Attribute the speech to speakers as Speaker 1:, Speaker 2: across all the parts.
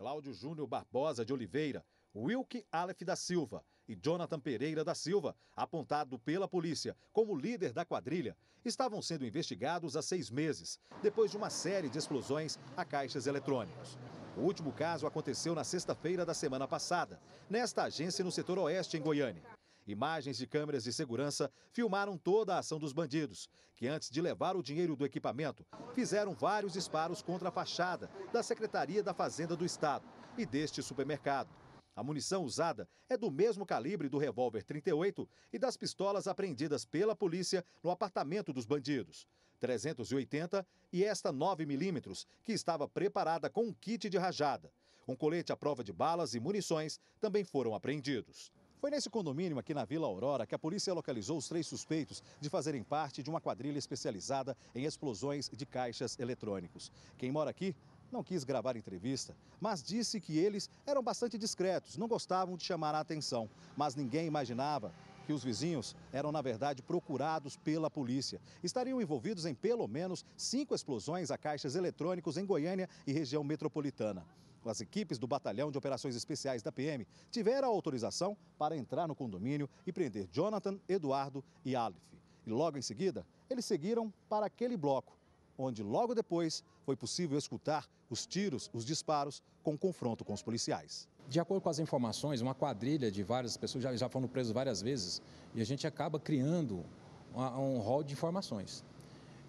Speaker 1: Cláudio Júnior Barbosa de Oliveira, Wilke Aleph da Silva e Jonathan Pereira da Silva, apontado pela polícia como líder da quadrilha, estavam sendo investigados há seis meses, depois de uma série de explosões a caixas eletrônicos. O último caso aconteceu na sexta-feira da semana passada, nesta agência no setor oeste, em Goiânia. Imagens de câmeras de segurança filmaram toda a ação dos bandidos, que antes de levar o dinheiro do equipamento, fizeram vários disparos contra a fachada da Secretaria da Fazenda do Estado e deste supermercado. A munição usada é do mesmo calibre do revólver 38 e das pistolas apreendidas pela polícia no apartamento dos bandidos. 380 e esta 9mm, que estava preparada com um kit de rajada. Um colete à prova de balas e munições também foram apreendidos. Foi nesse condomínio aqui na Vila Aurora que a polícia localizou os três suspeitos de fazerem parte de uma quadrilha especializada em explosões de caixas eletrônicos. Quem mora aqui não quis gravar entrevista, mas disse que eles eram bastante discretos, não gostavam de chamar a atenção, mas ninguém imaginava que os vizinhos eram, na verdade, procurados pela polícia. Estariam envolvidos em pelo menos cinco explosões a caixas eletrônicos em Goiânia e região metropolitana as equipes do Batalhão de Operações Especiais da PM tiveram autorização para entrar no condomínio e prender Jonathan, Eduardo e Aleph. E logo em seguida, eles seguiram para aquele bloco, onde logo depois foi possível escutar os tiros, os disparos, com
Speaker 2: confronto com os policiais. De acordo com as informações, uma quadrilha de várias pessoas já, já foram presas várias vezes e a gente acaba criando uma, um rol de informações.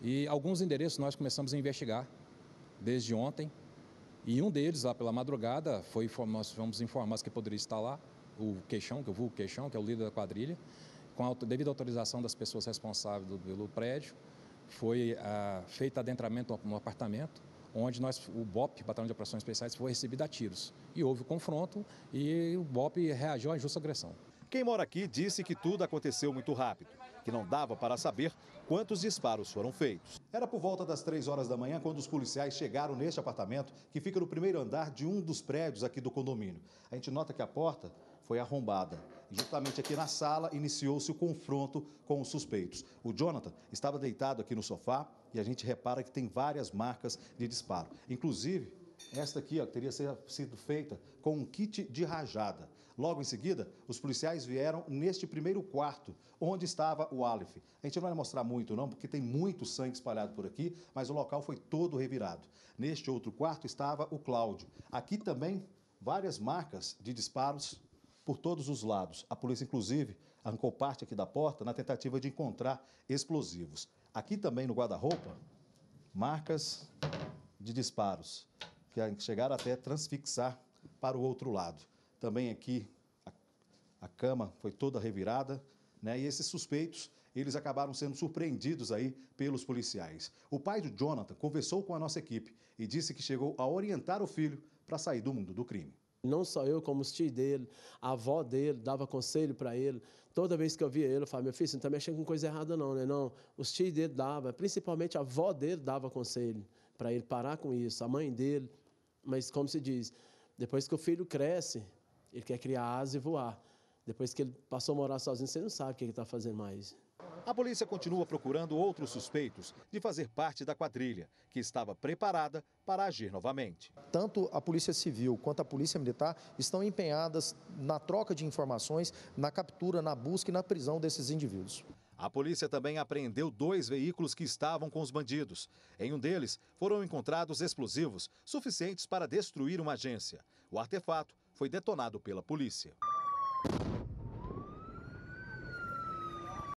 Speaker 2: E alguns endereços nós começamos a investigar desde ontem, e um deles, lá pela madrugada, foi, nós fomos informados que poderia estar lá o Queixão, que eu o Queixão, que é o líder da quadrilha, com a devida autorização das pessoas responsáveis do, pelo prédio, foi a, ah, feito adentramento no apartamento, onde nós, o BOP, Batalhão de Operações Especiais, foi recebido a tiros. E houve o confronto e o BOP reagiu à justa agressão. Quem mora aqui disse
Speaker 1: que tudo aconteceu muito rápido que não dava para saber quantos disparos foram feitos. Era por volta das três horas da manhã quando os policiais chegaram neste apartamento, que fica no primeiro andar de um dos prédios aqui do condomínio. A gente nota que a porta foi arrombada. E justamente aqui na sala iniciou-se o confronto com os suspeitos. O Jonathan estava deitado aqui no sofá e a gente repara que tem várias marcas de disparo. Inclusive, esta aqui ó, teria sido feita com um kit de rajada. Logo em seguida, os policiais vieram neste primeiro quarto, onde estava o Aleph. A gente não vai mostrar muito, não, porque tem muito sangue espalhado por aqui, mas o local foi todo revirado. Neste outro quarto estava o Cláudio. Aqui também várias marcas de disparos por todos os lados. A polícia, inclusive, arrancou parte aqui da porta na tentativa de encontrar explosivos. Aqui também no guarda-roupa, marcas de disparos que chegaram até transfixar para o outro lado. Também aqui a, a cama foi toda revirada, né? E esses suspeitos eles acabaram sendo surpreendidos aí pelos policiais. O pai do Jonathan conversou com a nossa equipe e disse que chegou a orientar o filho para sair do mundo do crime. Não só eu, como os tios dele, a avó dele, dava conselho para ele. Toda vez que eu via ele, eu falava, meu filho, você não está mexendo com coisa errada não, né? Não, os tios dele dava, principalmente a avó dele dava conselho para ele parar com isso, a mãe dele. Mas como se diz, depois que o filho cresce, ele quer criar asa e voar. Depois que ele passou a morar sozinho, você não sabe o que ele está fazendo mais. A polícia continua procurando outros suspeitos de fazer parte da quadrilha, que estava preparada para agir novamente. Tanto a Polícia Civil quanto a Polícia Militar estão empenhadas na troca de informações, na captura, na busca e na prisão desses indivíduos. A polícia também apreendeu dois veículos que estavam com os bandidos. Em um deles, foram encontrados explosivos suficientes para destruir uma agência. O artefato foi detonado pela polícia.